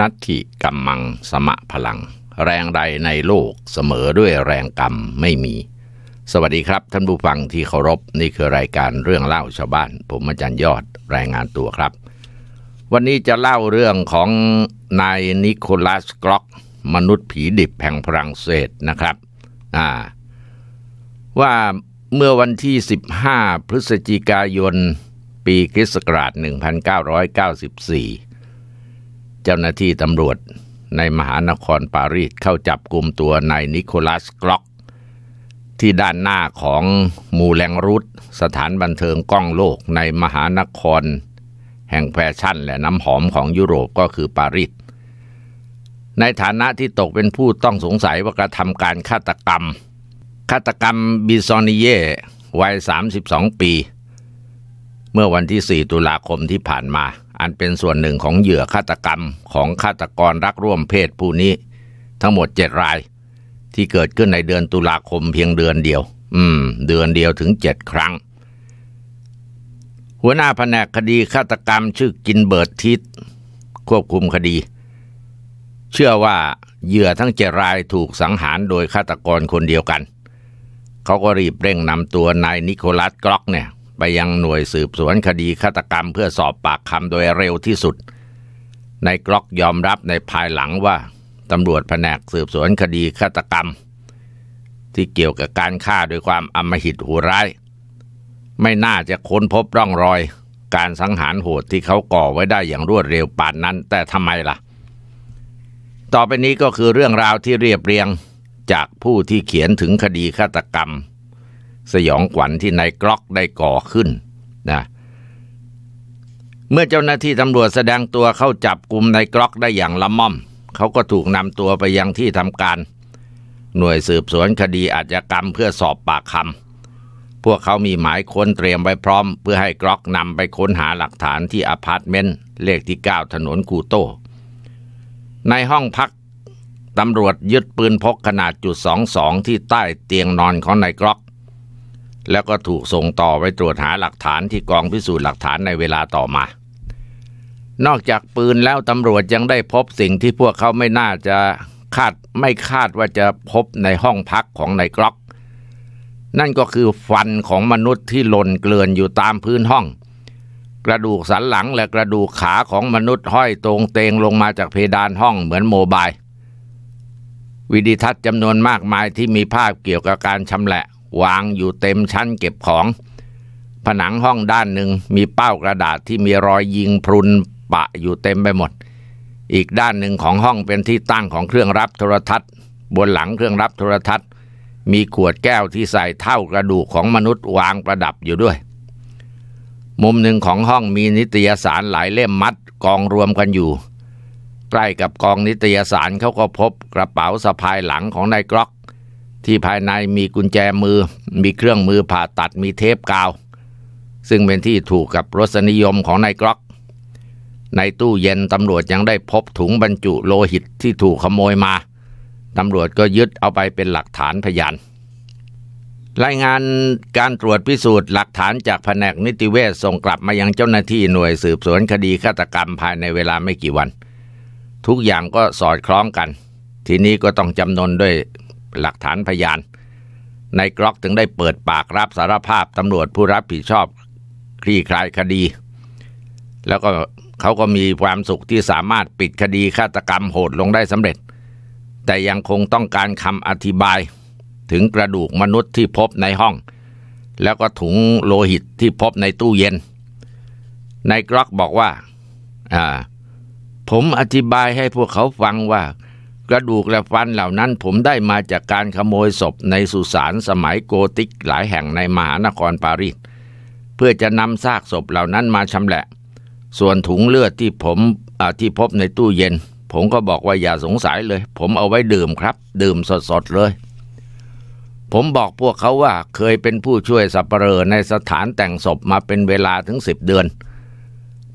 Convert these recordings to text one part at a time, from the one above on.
นัตถิกัมมังสมะพลัง แรงใดในโลกเสมอด้วยแรงกรรมไม่มี สวัสดีครับท่านผู้ฟังที่เคารพนี่คือรายการเรื่องเล่าชาวบ้าน ผมอาจารย์ยอดรายงานตัวครับ วันนี้จะเล่าเรื่องของนายนิโคลัสกล็อก มนุษย์ผีดิบแห่งฝรั่งเศสนะครับอ่าว่าเมื่อวันที่ 15 พฤศจิกายนปีคริสต์ศักราช 1994เจ้าหน้าที่ตำรวจในมหานครปารีสเข้าจับกลุ่มตัวนายนิโคลัสกล็อก ที่ด้านหน้าของมูแลงรุตสถานบันเทิงกล้องโลกในมหานครแห่งแฟชั่นและน้ำหอมของยุโรปก็คือปารีสในฐานะที่ตกเป็นผู้ต้องสงสัยว่ากระทำการฆาตกรรมฆาตกรรมบิซอนิเย่วัย 32 ปีเมื่อวันที่ 4 ตุลาคมที่ผ่านมาอันเป็นส่วนหนึ่งของเหยื่อฆาตกรรมของฆาตกรรักร่วมเพศผู้นี้ ทั้งหมดเจ็ดราย ที่เกิดขึ้นในเดือนตุลาคมเพียงเดือนเดียว อืม เดือนเดียวถึงเจ็ดครั้ง หัวหน้าแผนกคดีฆาตกรรมชื่อกินเบิร์ตทิศควบคุมคดี เชื่อว่า เหยื่อทั้งเจ็ดรายถูกสังหารโดยฆาตกรคนเดียวกันเขาก็รีบเร่งนำตัวนายนิโคลัสกล็อกเนี่ยไปยังหน่วยสืบสวนคดีฆาตกรรม เพื่อสอบปากคำโดยเร็วที่สุด ในกลอกยอมรับในภายหลังว่าตำรวจแผนกสืบสวนคดีฆาตกรรม ที่เกี่ยวกับการฆ่าโดยความอำมหิตหูร้ายไม่น่าจะค้นพบร่องรอย การสังหารโหดที่เขาก่อไว้ได้อย่างรวดเร็วป่านนั้น แต่ทำไมล่ะต่อไปนี้ก็คือเรื่องราวที่เรียบเรียงจากผู้ที่เขียนถึงคดีฆาตกรรมสยองขวัญที่นายกล็อกได้ก่อขึ้นนะ เมื่อเจ้าหน้าที่ตำรวจแสดงตัวเข้าจับกลุ่มนายกล็อกได้อย่างละม่อม เขาก็ถูกนำตัวไปยังที่ทำการ หน่วยสืบสวนคดีอาชญากรรมเพื่อสอบปากคำ พวกเขามีหมายค้นเตรียมไว้พร้อม เพื่อให้กล็อกนำไปค้นหาหลักฐานที่อพาร์ตเมนต์ เลขที่ 9 ถนนกูโต ในห้องพักตำรวจยึดปืนพกขนาดจุดสองสองที่ใต้เตียงนอนของนายกล็อกแล้วก็ถูกส่งต่อไปตรวจหาหลักฐานที่กองพิสูจน์หลักฐานในเวลาต่อมา นอกจากปืนแล้วตำรวจยังได้พบสิ่งที่พวกเขาไม่น่าจะคาดไม่คาดว่าจะพบในห้องพักของนายกล็อก นั่นก็คือฟันของมนุษย์ที่หล่นเกลื่อนอยู่ตามพื้นห้อง กระดูกสันหลังและกระดูกขาของมนุษย์ ห้อยตรงเตงลงมาจากเพดานห้องเหมือนโมบายวิดีทัศน์จำนวนมากมายที่มีภาพเกี่ยวกับการชำแหละวางอยู่เต็มชั้นเก็บของ ผนังห้องด้านหนึ่งมีเป้ากระดาษที่มีรอยยิงพรุนปะอยู่เต็มไปหมด อีกด้านหนึ่งของห้องเป็นที่ตั้งของเครื่องรับโทรทัศน์ บนหลังเครื่องรับโทรทัศน์ มีขวดแก้วที่ใส่เท่ากระดูกของมนุษย์วางประดับอยู่ด้วย มุมหนึ่งของห้องมีนิตยสารหลายเล่มมัดกองรวมกันอยู่ ใกล้กับกองนิตยสารเขาก็พบกระเป๋าสะพายหลังของนายกรอกที่ภายในมีกุญแจมือ มีเครื่องมือผ่าตัด มีเทปกาว ซึ่งเป็นที่ถูกกับรสนิยมของนายกรอก ในตู้เย็นตำรวจยังได้พบถุงบรรจุโลหิตที่ถูกขโมยมา ตำรวจก็ยึดเอาไปเป็นหลักฐานพยาน รายงานการตรวจพิสูจน์หลักฐานจากแผนกนิติเวชส่งกลับมายังเจ้าหน้าที่หน่วยสืบสวนคดีฆาตกรรมภายในเวลาไม่กี่วัน ทุกอย่างก็สอดคล้องกัน ทีนี้ก็ต้องจำนนด้วยหลักฐานพยานนายกรอกถึงได้เปิดปากรับสารภาพ ตำรวจผู้รับผิดชอบคลี่คลายคดี แล้วก็เขาก็มีความสุขที่สามารถปิดคดีฆาตกรรมโหดลงได้สำเร็จ แต่ยังคงต้องการคำอธิบายถึงกระดูกมนุษย์ที่พบในห้อง แล้วก็ถุงโลหิตที่พบในตู้เย็นนายกรอกบอกว่า ผมอธิบายให้พวกเขาฟังว่ากระดูกและฟันเหล่านั้นผมได้มาจากการขโมยศพในสุสานสมัยโกติกหลายแห่งในมหานครปารีสเพื่อจะนำซากศพเหล่านั้นมาชำแหละ ส่วนถุงเลือดที่ผมที่พบในตู้เย็นผมก็บอกว่าอย่าสงสัยเลย ผมเอาไว้ดื่มครับ ดื่มสดๆเลย ผมบอกพวกเขาว่าเคยเป็นผู้ช่วยสับเปลอในสถานแต่งศพมาเป็นเวลาถึงสิบเดือน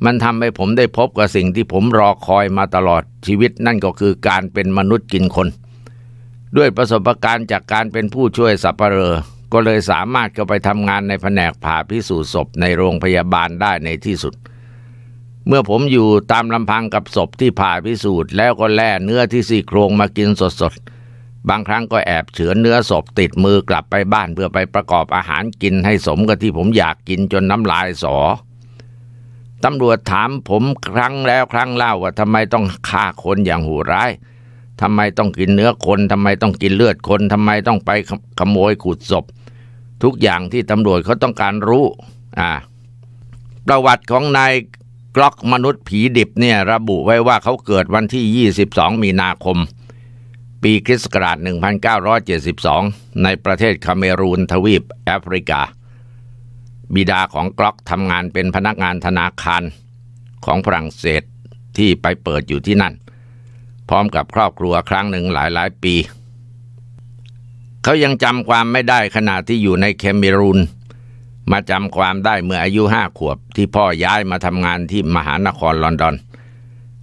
มันทำให้ผมได้พบกับสิ่งที่ผมรอคอยมาตลอดชีวิตนั่นก็คือการเป็นมนุษย์กินคน ด้วยประสบการณ์จากการเป็นผู้ช่วยสับเปลอก็เลยสามารถเข้าไปทำงานในแผนกผ่าพิสูจน์ศพในโรงพยาบาลได้ในที่สุด เมื่อผมอยู่ตามลำพังกับศพที่ผ่าพิสูจน์แล้วก็แล่เนื้อที่สี่โครงมากินสดๆ บางครั้งก็แอบเฉือนเนื้อศพติดมือกลับไปบ้านเพื่อไปประกอบอาหารกิน ให้สมกับที่ผมอยากกินจนน้ำลายสอตำรวจถามผมครั้งแล้วครั้งเล่าว่าทำไมต้องฆ่าคนอย่างโหดร้าย ทำไมต้องกินเนื้อคน ทำไมต้องกินเลือดคน ทำไมต้องไปขโมยขุดศพ ทุกอย่างที่ตำรวจเขาต้องการรู้ อ่า ประวัติของนายกล็อกมนุษย์ผีดิบเนี่ยระบุไว้ว่าเขาเกิดวันที่ 22 มีนาคม ปีคริสต์ศักราช1972 ในประเทศคาเมรูนทวีปแอฟริกาบิดาของกล็อกทำงานเป็นพนักงานธนาคารของฝรั่งเศสที่ไปเปิดอยู่ที่นั่น พร้อมกับครอบครัวครั้งหนึ่งหลายหลายปี เขายังจำความไม่ได้ขณะที่อยู่ในเคมิรูนมาจำความได้เมื่ออายุห้าขวบที่พ่อย้ายมาทำงานที่มหานครลอนดอน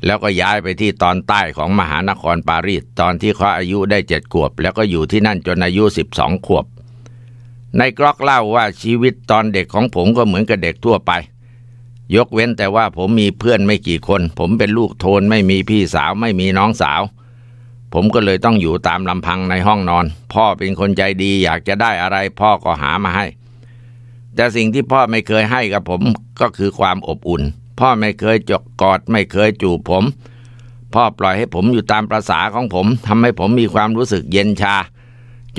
แล้วก็ย้ายไปที่ตอนใต้ของมหานครปารีสตอนที่เขาอายุได้เจ็ดขวบ แล้วก็อยู่ที่นั่นจนอายุสิบสองขวบในกรอกเล่าว่าชีวิตตอนเด็กของผมก็เหมือนกับเด็กทั่วไป ยกเว้นแต่ว่าผมมีเพื่อนไม่กี่คน ผมเป็นลูกโทน ไม่มีพี่สาวไม่มีน้องสาว ผมก็เลยต้องอยู่ตามลำพังในห้องนอน พ่อเป็นคนใจดีอยากจะได้อะไร พ่อก็หามาให้ แต่สิ่งที่พ่อไม่เคยให้กับผมก็คือความอบอุ่น พ่อไม่เคยจกกอด ไม่เคยจูบผม พ่อปล่อยให้ผมอยู่ตามประษาของผมทำให้ผมมีความรู้สึกเย็นชา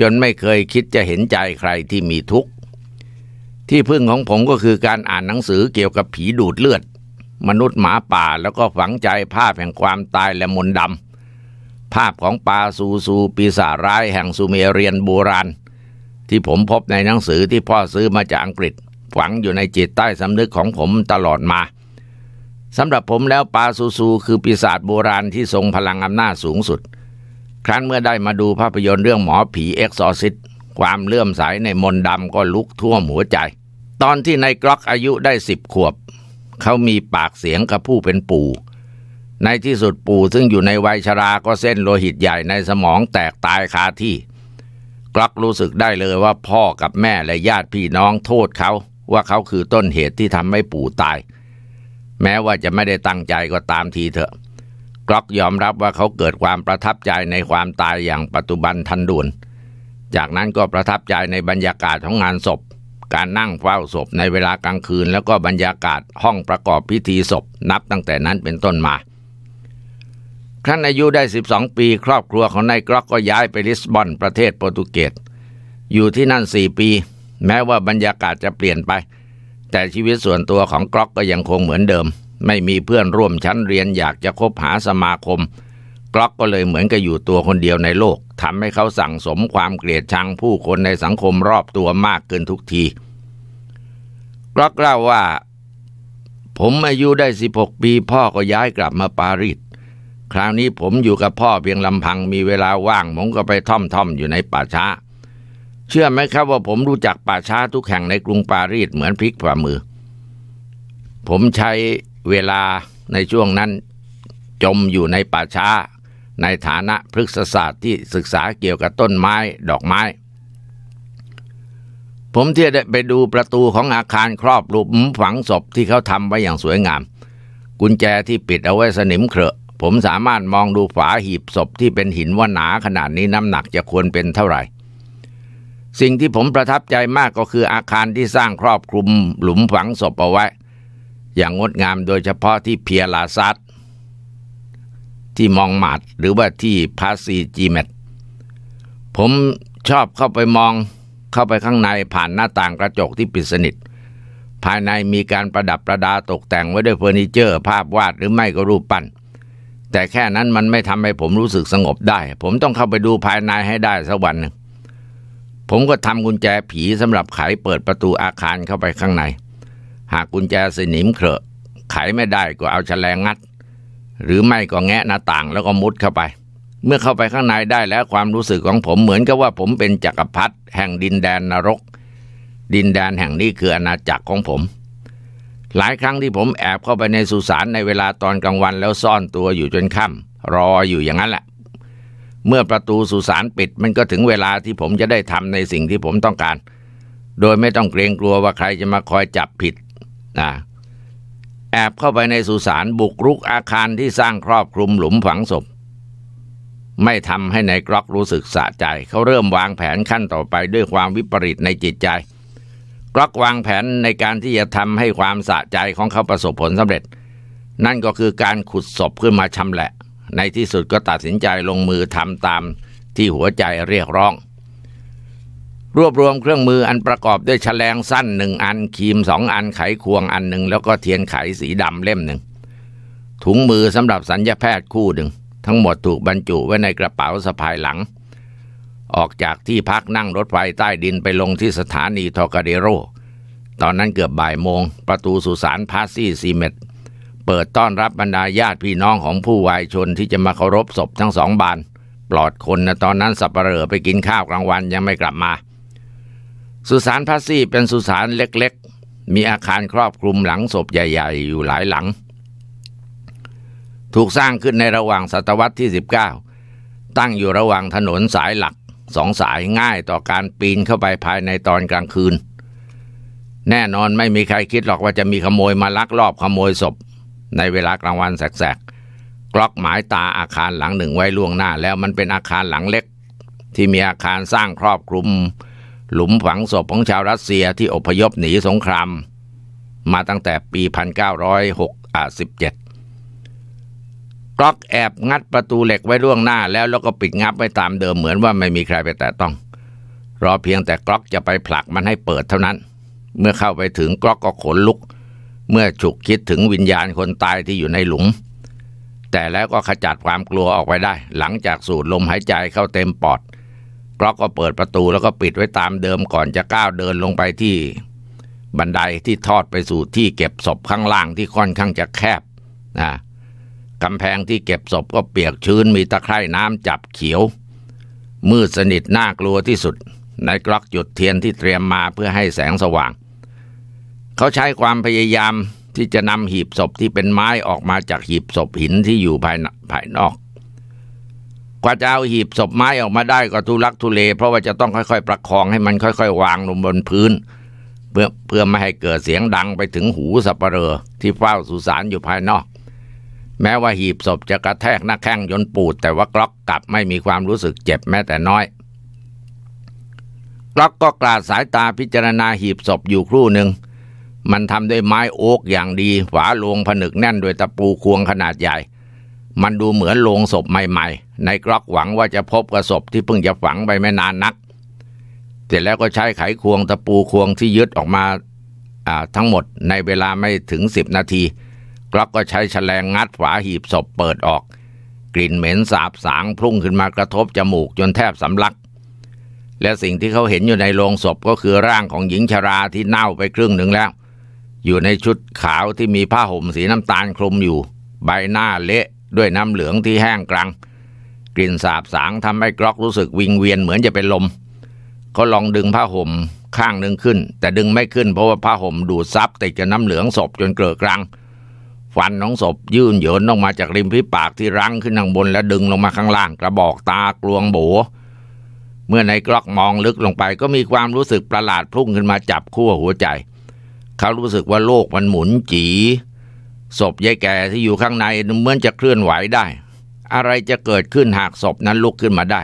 จนไม่เคยคิดจะเห็นใจใครที่มีทุกข์ ที่พึ่งของผมก็คือการอ่านหนังสือเกี่ยวกับผีดูดเลือด มนุษย์หมาป่าแล้วก็ฝังใจภาพแห่งความตายและมนต์ดำภาพของปาซูซูปีศาจร้ายแห่งซูเมเรียนโบราณ ที่ผมพบในหนังสือที่พ่อซื้อมาจากอังกฤษฝังอยู่ในจิตใต้สำนึกของผมตลอดมาสำหรับผมแล้วปาซูซูคือ ปีศาจโบราณที่ทรงพลังอำนาจสูงสุดเครั้นเมื่อได้มาดูภาพยนตร์เรื่องหมอผีเอ็กซอซิสความเลื่อมใสในมนดำก็ลุกท่วมหัวใจ ตอนที่นายกล็อกอายุได้สิบขวบ เขามีปากเสียงกับผู้เป็นปู่ในที่สุดปู่ซึ่งอยู่ในวัยชราก็เส้นโลหิตใหญ่ในสมองแตกตายคาที่ กล็อกรู้สึกได้เลยว่าพ่อกับแม่และญาติพี่น้องโทษเขาว่าเขาคือต้นเหตุที่ทำให้ปู่ตาย แม้ว่าจะไม่ได้ตั้งใจก็ตามทีเถอะกล็อกยอมรับว่าเขาเกิดความประทับใจในความตายอย่างปัจจุบันทันด่วนจากนั้นก็ประทับใจในบรรยากาศของงานศพ การนั่งเฝ้าศพในเวลากลางคืน แล้วก็บรรยากาศห้องประกอบพิธีศพ นับตั้งแต่นั้นเป็นต้นมา ท่านอายุได้ 12 ปี ครอบครัวของนายกล็อกก็ย้ายไปลิสบอนประเทศโปรตุเกสอยู่ที่นั่น 4 ปี แม้ว่าบรรยากาศจะเปลี่ยนไป แต่ชีวิตส่วนตัวของกล็อกก็ยังคงเหมือนเดิมไม่มีเพื่อนร่วมชั้นเรียนอยากจะคบหาสมาคมกล็อกก็เลยเหมือนกับอยู่ตัวคนเดียวในโลกทำให้เขาสั่งสมความเกลียดชังผู้คนในสังคมรอบตัวมากเกินทุกทีกล็อกเล่าว่า ผมอายุได้ 16 ปีพ่อก็ย้ายกลับมาปารีสคราวนี้ผมอยู่กับพ่อเพียงลำพังมีเวลาว่างผมก็ไปท่อมๆอยู่ในป่าช้า เชื่อไหมครับว่าผมรู้จักป่าช้าทุกแห่งในกรุงปารีสเหมือนพริกฝ่ามือ ผมใช้เวลาในช่วงนั้นจมอยู่ในป่าช้า ในฐานะพฤกษศาสตร์ที่ศึกษาเกี่ยวกับต้นไม้ดอกไม้ ผมเที่ยวได้ไปดูประตูของอาคารครอบรูปฝังศพที่เขาทำไว้อย่างสวยงาม กุญแจที่ปิดเอาไว้สนิมเครอะผมสามารถมองดูฝาหีบศพที่เป็นหินว่าหนาขนาดนี้น้ำหนักจะควรเป็นเท่าไหร่ สิ่งที่ผมประทับใจมากก็คืออาคารที่สร้างครอบคลุมหลุมฝังศพเอาไว้อย่างงดงามโดยเฉพาะที่เพียลาซัดที่มองหมาดหรือว่าที่พาซีจีเมตผมชอบเข้าไปมองเข้าไปข้างในผ่านหน้าต่างกระจกที่ปิดสนิทภายในมีการประดับประดาตกแต่งไว้ด้วยเฟอร์นิเจอร์ภาพวาดหรือไม่ก็รูปปั้น แต่แค่นั้นมันไม่ทำให้ผมรู้สึกสงบได้ ผมต้องเข้าไปดูภายในให้ได้สักวันหนึ่งผมก็ทำกุญแจผีสำหรับไขเปิดประตูอาคารเข้าไปข้างในหากกุญแจสนิมเครอะไขไม่ได้ก็เอาแฉลงงัด หรือไม่ก็แงะหน้าต่างแล้วก็มุดเข้าไป เมื่อเข้าไปข้างในได้แล้วความรู้สึกของผมเหมือนกับว่าผมเป็นจักรพรรดิแห่งดินแดนนรก ดินแดนแห่งนี้คืออาณาจักรของผม หลายครั้งที่ผมแอบเข้าไปในสุสานในเวลาตอนกลางวันแล้วซ่อนตัวอยู่จนค่ำรออยู่อย่างนั้นแหละ เมื่อประตูสุสานปิดมันก็ถึงเวลาที่ผมจะได้ทำในสิ่งที่ผมต้องการ โดยไม่ต้องเกรงกลัวว่าใครจะมาคอยจับผิดนะแอบเข้าไปในสุสานบุกรุกอาคารที่สร้างครอบคลุมหลุมฝังศพไม่ทำให้นายกรอกรู้สึกสะใจเขาเริ่มวางแผนขั้นต่อไปด้วยความวิปริตในจิตใจ กรอกวางแผนในการที่จะทำให้ความสะใจของเขาประสบผลสำเร็จ นั่นก็คือการขุดศพขึ้นมาชำแหละ ในที่สุดก็ตัดสินใจลงมือทำตาม ที่หัวใจเรียกร้องรวบรวมเครื่องมืออันประกอบด้วยแฉลงสั้นหนึ่งอันครีมสองอันไขควงอันหนึ่งแล้วก็เทียนไขสีดำเล่มหนึ่ง ถุงมือสำหรับสัญญาแพทย์คู่หนึ่ง ทั้งหมดถูกบรรจุไว้ในกระเป๋าสะพายหลัง ออกจากที่พักนั่งรถไฟใต้ดินไปลงที่สถานีทอกาเดโร ตอนนั้นเกือบบ่ายโมง ประตูสุสานพาซี่ซีเมตเปิดต้อนรับบรรดาญาติพี่น้องของผู้วายชนที่จะมาเคารพศพทั้งสองบาน ปลอดคนนะตอนนั้นสับเปลอไปกินข้าวกลางวันยังไม่กลับมาสุสานพาซี่เป็นสุสานเล็กๆ มีอาคารครอบคลุมหลังศพใหญ่ๆ อยู่หลายหลัง ถูกสร้างขึ้นในระหว่างศตวรรษที่ 19 ตั้งอยู่ระหว่างถนนสายหลักสองสายง่ายต่อการปีนเข้าไปภายในตอนกลางคืน แน่นอนไม่มีใครคิดหรอกว่าจะมีขโมยมาลักลอบขโมยศพ ในเวลากลางวันแสกๆ กล็อกหมายตาอาคารหลังหนึ่งไว้ล่วงหน้า แล้วมันเป็นอาคารหลังเล็ก ที่มีอาคารสร้างครอบคลุมหลุมฝังศพของชาวรัสเซียที่อพยพหนีสงครามมาตั้งแต่ปี 1967กล็อกแอบงัดประตูเหล็กไว้ล่วงหน้า แล้วแล้วก็ปิดงับไว้ตามเดิมเหมือนว่าไม่มีใครไปแตะต้อง รอเพียงแต่กล็อกจะไปผลักมันให้เปิดเท่านั้น เมื่อเข้าไปถึงกล็อกก็ขนลุก เมื่อฉุกคิดถึงวิญญาณคนตายที่อยู่ในหลุม แต่แล้วก็ขจัดความกลัวออกไปได้ หลังจากสูดลมหายใจเข้าเต็มปอดกล็อกก็เปิดประตูแล้วก็ปิดไว้ตามเดิมก่อนจะก้าวเดินลงไปที่บันไดที่ทอดไปสู่ที่เก็บศพข้างล่างที่ค่อนข้างจะแคบนะกำแพงที่เก็บศพก็เปียกชื้นมีตะไคร่น้ำจับเขียวมืดสนิทน่ากลัวที่สุดในกล็อกจุดเทียนที่เตรียมมาเพื่อให้แสงสว่าง เขาใช้ความพยายามที่จะนำหีบศพที่เป็นไม้ออกมาจากหีบศพหินที่อยู่ภายภายนอกกว่าจะเอาหีบศพไม้ออกมาได้ ก็ทุลักทุเลเพราะว่าจะต้องค่อย ๆ ประคองให้มันค่อย ๆ วางลงบนพื้นเพื่อเพื่อไม่ให้เกิดเสียงดังไปถึงหูสัปเหร่อที่เฝ้าสุสานอยู่ภายนอก แม้ว่าหีบศพจะกระแทกหน้าแข้งยนปูดแต่ว่ากล็อกกลับไม่มีความรู้สึกเจ็บแม้แต่น้อยกล็อกก็กลาดสายตาพิจารณาหีบศพอยู่ครู่หนึ่งมันทำด้วยไม้โอ๊กอย่างดีฝาลลงผนึกแน่นด้วยตะปูควงขนาดใหญ่มันดูเหมือนโลงศพใหม่ๆในกรอกหวังว่าจะพบกับศพที่เพิ่งจะฝังไปไม่นานนัก เสร็จแล้วก็ใช้ไขควงตะปูควงที่ยึดออกมาทั้งหมดในเวลาไม่ถึงสิบนาที กลอกก็ใช้แฉลงงัดฝาหีบศพเปิดออก กลิ่นเหม็นสาบสางพุ่งขึ้นมากระทบจมูกจนแทบสำลัก และสิ่งที่เขาเห็นอยู่ในโลงศพก็คือร่างของหญิงชราที่เน่าไปครึ่งหนึ่งแล้ว อยู่ในชุดขาวที่มีผ้าห่มสีน้ำตาลคลุมอยู่ ใบหน้าเละด้วยน้ำเหลืองที่แห้งกรังกลิ่นสาบสางทำให้กรอกรู้สึกวิงเวียนเหมือนจะเป็น ลมเขาลองดึงผ้าห่มข้างหนึ่งขึ้น แต่ดึงไม่ขึ้นเพราะว่าผ้าห่มดูดซับติดกับน้ำเหลืองศพจนเกลือกรังฟันของศพยื่นเยินออกมาจากริมฝีปากที่รั้งขึ้นทางบนและดึงลงมาข้างล่างกระบอกตากลวงโบเมื่อในกรอกมองลึกลงไปก็มีความรู้สึกประหลาดพุ่งขึ้นมาจับขั้วหัวใจ เขารู้สึกว่าโลกมันหมุนจีศพยายแก่ที่อยู่ข้างในเหมือนจะเคลื่อนไหวได้ อะไรจะเกิดขึ้นหากศพนั้นลุกขึ้นมาได้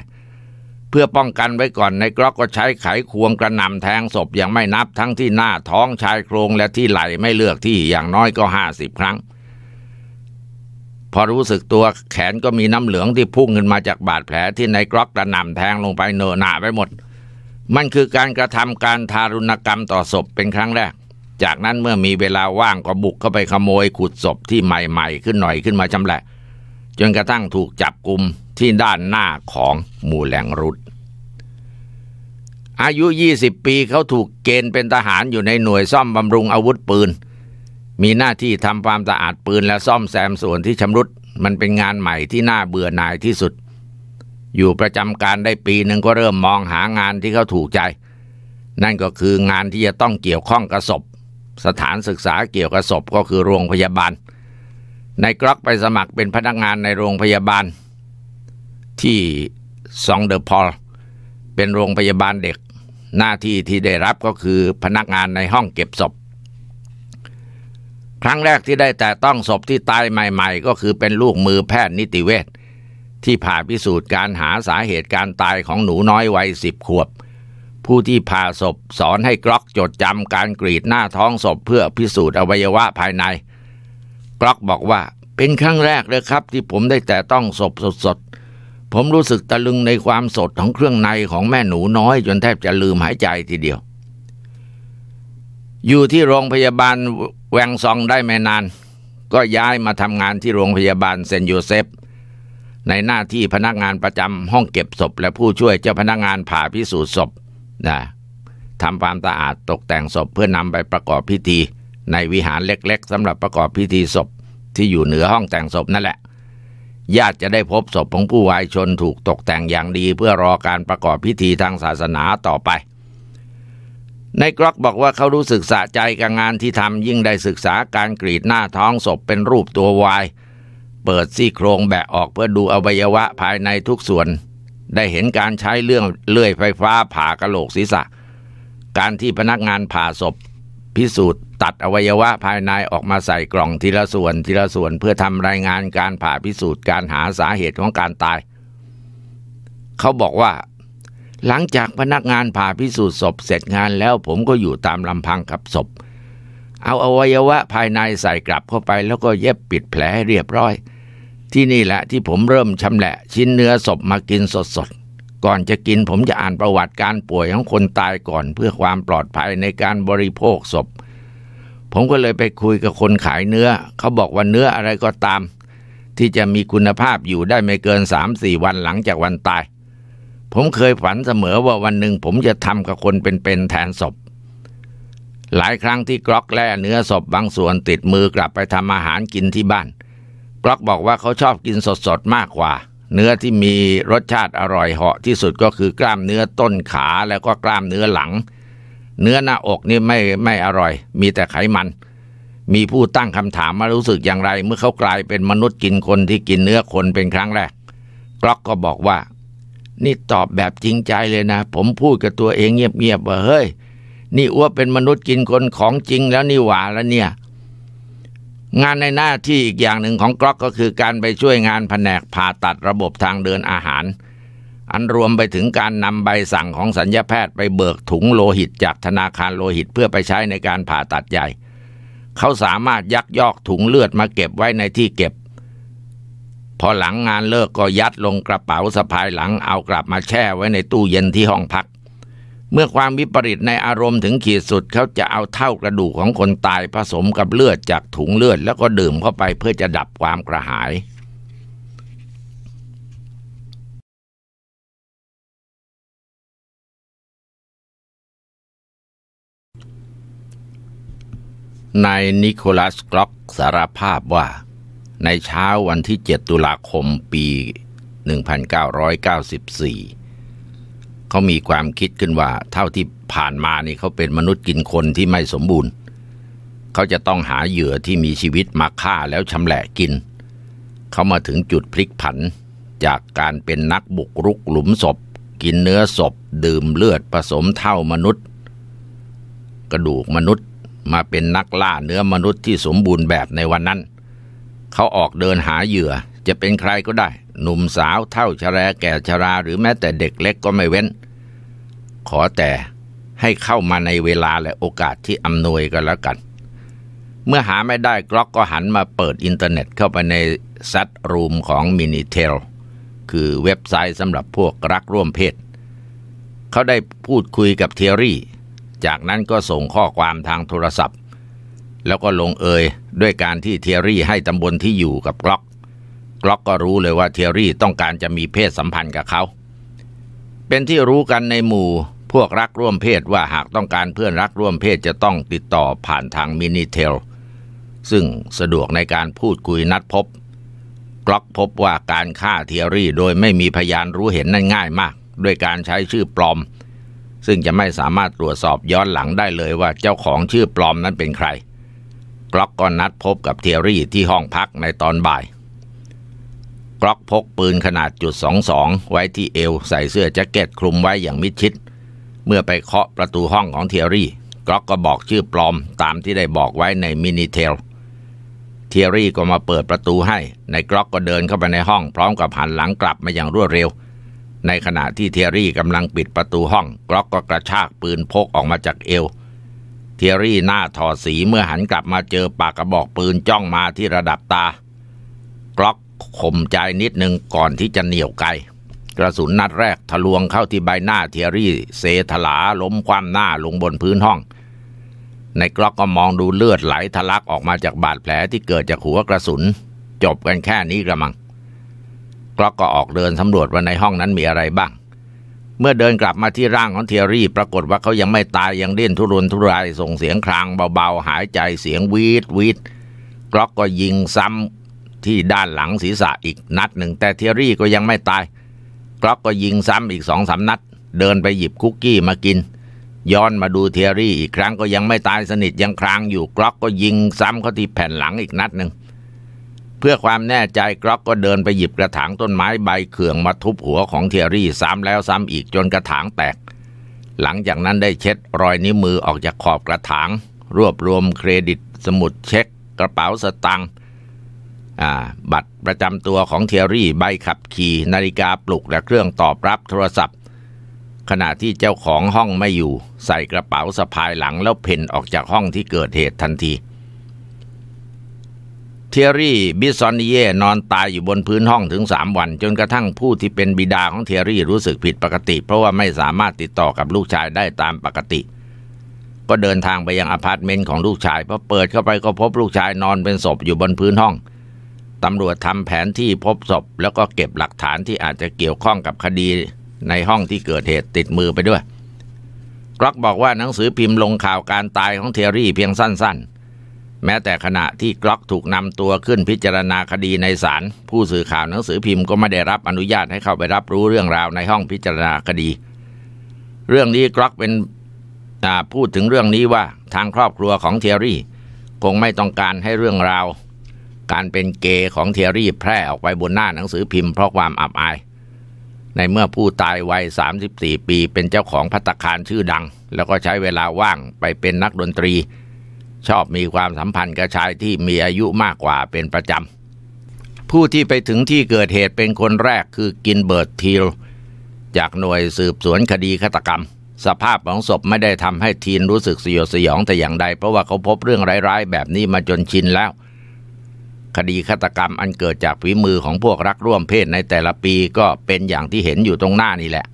เพื่อป้องกันไว้ก่อนในกรอกก็ใช้ไขควงกระหน่ำแทงศพอย่างไม่นับทั้งที่หน้าท้องชายโครงและที่ไหล่ไม่เลือกที่อย่างน้อยก็ห้าสิบครั้ง พอรู้สึกตัวแขนก็มีน้ำเหลืองที่พุ่งขึ้นมาจากบาดแผลที่ในกรอกกระหน่ำแทงลงไปเนอหนาไปหมดมันคือการกระทำการทารุณกรรมต่อศพเป็นครั้งแรกจากนั้นเมื่อมีเวลาว่างก็บุกเข้าไปขโมยขุดศพที่ใหม่ๆ ขึ้นหน่อยขึ้นมาจำแหละจนกระทั่งถูกจับกลุ่มที่ด้านหน้าของหมู่แหลงรุดอายุ 20 ปีเขาถูกเกณฑ์เป็นทหารอยู่ในหน่วยซ่อมบำรุงอาวุธปืน มีหน้าที่ทำความสะอาดปืนและซ่อมแซมส่วนที่ชำรุด มันเป็นงานใหม่ที่น่าเบื่อหน่ายที่สุด อยู่ประจำการได้ปีหนึ่งก็เริ่มมองหางานที่เขาถูกใจ นั่นก็คืองานที่จะต้องเกี่ยวข้องกับศพสถานศึกษาเกี่ยวกับศพก็คือโรงพยาบาลนายกรอกไปสมัครเป็นพนักงานในโรงพยาบาล ที่ซองเดอร์พอลเป็นโรงพยาบาลเด็ก หน้าที่ที่ได้รับก็คือพนักงานในห้องเก็บศพครั้งแรกที่ได้แต่ต้องศพที่ตายใหม่ๆ ก็คือเป็นลูกมือแพทย์นิติเวชที่ผ่าพิสูจน์การหาสาเหตุการตายของหนูน้อยวัยสิบขวบผู้ที่ผ่าศพสอนให้กล็อกจดจำการกรีดหน้าท้องศพเพื่อพิสูจน์อวัยวะภายในกล็อกบอกว่าเป็นครั้งแรกเลยครับ ที่ผมได้แต่ต้องศพสดๆผมรู้สึกตะลึงในความสดของเครื่องในของแม่หนูน้อย จนแทบจะลืมหายใจทีเดียว อยู่ที่โรงพยาบาลแวงซองได้ไม่นาน ก็ย้ายมาทำงานที่โรงพยาบาลเซนโยเซฟ ในหน้าที่พนักงานประจำห้องเก็บศพและผู้ช่วยเจ้าพนักงานผ่าพิสูจน์ศพนะทำความสะอาดตกแต่งศพเพื่อนำไปประกอบพิธี ในวิหารเล็กๆสำหรับประกอบพิธีศพ ที่อยู่เหนือห้องแต่งศพนั่นแหละญาติจะได้พบศพของผู้วายชนถูกตกแต่งอย่างดีเพื่อรอการประกอบพิธีทางศาสนาต่อไปในกรอกบอกว่าเขารู้สึกสะใจกับงานที่ทำยิ่งได้ศึกษาการกรีดหน้าท้องศพเป็นรูปตัววายเปิดซี่โครงแบะออกเพื่อดูอวัยวะภายในทุกส่วนได้เห็นการใช้เรื่องเลื่อยไฟฟ้าผ่ากระโหลกศีรษะ การที่พนักงานผ่าศพ พิสูจน์ตัดอวัยวะภายในออกมาใส่กล่องทีละส่วนทีละส่วนเพื่อทำรายงานการผ่าพิสูจน์การหาสาเหตุของการตาย เขาบอกว่า หลังจากพนักงานผ่าพิสูจน์ศพเสร็จงานแล้วผมก็อยู่ตามลำพังกับศพ เอาอวัยวะภายในใส่กลับเข้าไปแล้วก็เย็บปิดแผลเรียบร้อยที่นี่แหละที่ผมเริ่มชำแหละชิ้นเนื้อศพมากินสดๆก่อนจะกินผมจะอ่านประวัติการป่วยของคนตายก่อนเพื่อความปลอดภัยในการบริโภคศพ ผมก็เลยไปคุยกับคนขายเนื้อ เขาบอกว่า เนื้ออะไรก็ตาม ที่จะมีคุณภาพอยู่ได้ไม่เกินสามสี่วันหลังจากวันตาย ผมเคยฝันเสมอว่าวันหนึ่งผมจะทำกับคนเป็นๆแทนศพหลายครั้งที่กรอกแล่เนื้อศพบางส่วนติดมือกลับไปทำอาหารกินที่บ้านเบล็อกบอกว่าเขาชอบกินสดๆมากกว่า เนื้อที่มีรสชาติอร่อยเหาะที่สุดก็คือกล้ามเนื้อต้นขาแล้วก็กล้ามเนื้อหลัง เนื้อหน้าอกนี่ไม่ไม่อร่อย มีแต่ไขมัน มีผู้ตั้งคำถามมารู้สึกอย่างไร เมื่อเขากลายเป็นมนุษย์กินคนที่กินเนื้อคนเป็นครั้งแรกกล็อกก็บอกว่านี่ตอบแบบจริงใจเลยนะ ผมพูดกับตัวเองเงียบๆว่าเฮ้ยนี่อ้วเป็นมนุษย์กินคนของจริงแล้วนี่หว่าแล้วเนี่ยงานในหน้าที่อีกอย่างหนึ่งของกล็อกก็คือการไปช่วยงานแผนกผ่าตัดระบบทางเดินอาหาร อันรวมไปถึงการนำใบสั่งของสัญญาแพทย์ไปเบิกถุงโลหิตจากธนาคารโลหิตเพื่อไปใช้ในการผ่าตัดใหญ่ เขาสามารถยักยอกถุงเลือดมาเก็บไว้ในที่เก็บ พอหลังงานเลิกก็ยัดลงกระเป๋าสะพายหลังเอากลับมาแช่ไว้ในตู้เย็นที่ห้องพักเมื่อความวิปริตในอารมณ์ถึงขีดสุดเขาจะเอาเท่ากระดูกของคนตายผสมกับเลือดจากถุงเลือดแล้วก็ดื่มเข้าไปเพื่อจะดับความกระหายนายนิโคลัสกล็อกสารภาพว่า ในเช้าวันที่7ตุลาคมปี 1994เขา มีความคิดขึ้นว่า เท่าที่ ผ่านมา นี่ เขา เป็น มนุษย์ กิน คน ที่ ไม่ สมบูรณ์ เขาจะต้องหาเหยื่อ ที่ มีชีวิต มาฆ่า แล้ว ชำแหละกิน เขา มาถึงจุดพลิกผัน จาก การ เป็น นักบุกรุกหลุมศพ กินเนื้อศพ ดื่มเลือดผสมเท่ามนุษย์ กระดูกมนุษย์มาเป็นนักล่าเนื้อมนุษย์ที่สมบูรณ์แบบในวันนั้น เขาออกเดินหาเหยื่อจะเป็นใครก็ได้ หนุ่มสาว เท่าชราแก่ชราหรือแม้แต่เด็กเล็กก็ไม่เว้นขอแต่ให้เข้ามาในเวลาและโอกาสที่อำนวยกันแล้วกัน เมื่อหาไม่ได้กล็อกก็หันมาเปิดอินเทอร์เน็ตเข้าไปในซัดรูมของมินิเทลคือเว็บไซต์สำหรับพวกรักร่วมเพศ เขาได้พูดคุยกับเทอรี่ จากนั้นก็ส่งข้อความทางโทรศัพท์ แล้วก็ลงเอย ด้วยการที่เทอรี่ให้ตำบลที่อยู่กับกล็อก กล็อกก็รู้เลยว่าเทอรี่ต้องการจะมีเพศสัมพันธ์กับเขา เป็นที่รู้กันในหมู่พวกรักร่วมเพศว่าหากต้องการเพื่อนรักร่วมเพศจะต้องติดต่อผ่านทางมินิเทล ซึ่งสะดวกในการพูดคุยนัดพบ กล็อกพบว่าการฆ่าเทียรี่โดยไม่มีพยานรู้เห็นนั้นง่ายมาก ด้วยการใช้ชื่อปลอม ซึ่งจะไม่สามารถตรวจสอบย้อนหลังได้เลยว่าเจ้าของชื่อปลอมนั้นเป็นใคร กล็อกก็นัดพบกับเทียรี่ที่ห้องพักในตอนบ่ายกล็อกพกปืนขนาดจุดสองสองไว้ที่เอวใส่เสื้อแจ็คเก็ตคลุมไว้อย่างมิดชิดเมื่อไปเคาะประตูห้องของเทียรี่กรอกก็บอกชื่อปลอมตามที่ได้บอกไว้ในมินิเทลเทียรี่ก็มาเปิดประตูให้ ในกรอกก็เดินเข้าไปในห้อง พร้อมกับหันหลังกลับมาอย่างรวดเร็ว ในขณะที่เทียรี่กำลังปิดประตูห้องกรอกก็กระชากปืนพกออกมาจากเอวเทียรี่หน้าถอดสีเมื่อหันกลับมาเจอปากกระบอกปืนจ้องมาที่ระดับตากรอกข่มใจนิดนึงก่อนที่จะเหนี่ยวไกกระสุนนัดแรกทะลวงเข้าที่ใบหน้าเทียรี่เซถลาล้มคว่ำหน้าลงบนพื้นห้อง ในกล็อกก็มองดูเลือดไหลทะลักออกมาจากบาดแผลที่เกิดจากหัวกระสุน จบกันแค่นี้กระมังกล็อกก็ออกเดิน สำรวจว่าในห้องนั้นมีอะไรบ้าง เมื่อเดินกลับมาที่ร่างของเทียรี่ปรากฏว่าเขายังไม่ตายยังเด่นทุรนทุรายส่งเสียงครางเบา ๆ หายใจเสียงวีดวีดกล็อกก็ยิงซ้ำที่ด้านหลังศีรษะอีกนัดหนึ่งแต่เทียรี่ก็ยังไม่ตายกล็อกก็ยิงซ้ำอีกสองสานัดเดินไปหยิบคุกกี้มากิน ย้อนมาดูเทียรี่อีกครั้งก็ยังไม่ตายสนิทยังครางอยู่กล็อกก็ยิง ซ้ำเขาที่แผ่นหลังอีกนัดหนึ่งเพื่อความแน่ใจกล็อกก็เดินไปหยิบกระถางต้นไม้ใบเขื่องมาทุบหัวของเทียรี่ซ้ำแล้วซ้ำอีกจนกระถางแตก หลังจากนั้นได้เช็ดรอยนิ้วมือออกจากขอบกระถาง รวบรวมเครดิต สมุดเช็ค กระเป๋าสตางค์บัตรประจำตัวของเทียรี่ใบขับขี่นาฬิกาปลุกและเครื่องตอบรับโทรศัพท์ ขณะที่เจ้าของห้องไม่อยู่ ใส่กระเป๋าสะพายหลังแล้วเพ่นออกจากห้องที่เกิดเหตุทันทีเทียรี่บิซอนเย่นอนตายอยู่บนพื้นห้องถึงสามวันจนกระทั่งผู้ที่เป็นบิดาของเทียรี่รู้สึกผิดปกติเพราะว่าไม่สามารถติดต่อกับลูกชายได้ตามปกติ ก็เดินทางไปยังอพาร์ตเมนต์ของลูกชายพอเปิดเข้าไปก็พบลูกชายนอนเป็นศพอยู่บนพื้นห้องตำรวจทำแผนที่พบศพแล้วก็เก็บหลักฐานที่อาจจะเกี่ยวข้องกับคดีในห้องที่เกิดเหตุติดมือไปด้วย กลอกบอกว่าหนังสือพิมพ์ลงข่าวการตายของเทอรี่เพียงสั้นๆ แม้แต่ขณะที่กลอกถูกนำตัวขึ้นพิจารณาคดีในศาลผู้สื่อข่าวหนังสือพิมพ์ก็ไม่ได้รับอนุญาตให้เข้าไปรับรู้เรื่องราวในห้องพิจารณาคดี เรื่องนี้กลอกเป็นพูดถึงเรื่องนี้ว่าทางครอบครัวของเทอรี่ คงไม่ต้องการให้เรื่องราวการเป็นเกย์ของเทียรี่แพร่ออกไปบนหน้าหนังสือพิมพ์เพราะความอับอาย ในเมื่อผู้ตายวัย 34 ปีเป็นเจ้าของพัตคารชื่อดัง แล้วก็ใช้เวลาว่างไปเป็นนักดนตรี ชอบมีความสัมพันธ์กับชายที่มีอายุมากกว่าเป็นประจำ ผู้ที่ไปถึงที่เกิดเหตุเป็นคนแรกคือกินเบิร์ตทีล จากหน่วยสืบสวนคดีฆาตกรรม สภาพของศพไม่ได้ทำให้ทีนรู้สึกสยดสยองแต่อย่างใดเพราะว่าเขาพบเรื่องร้ายๆแบบนี้มาจนชินแล้วคดีฆาตกรรมอันเกิดจากฝีมือของพวกรักร่วมเพศในแต่ละปีก็เป็นอย่างที่เห็นอยู่ตรงหน้านี่แหละ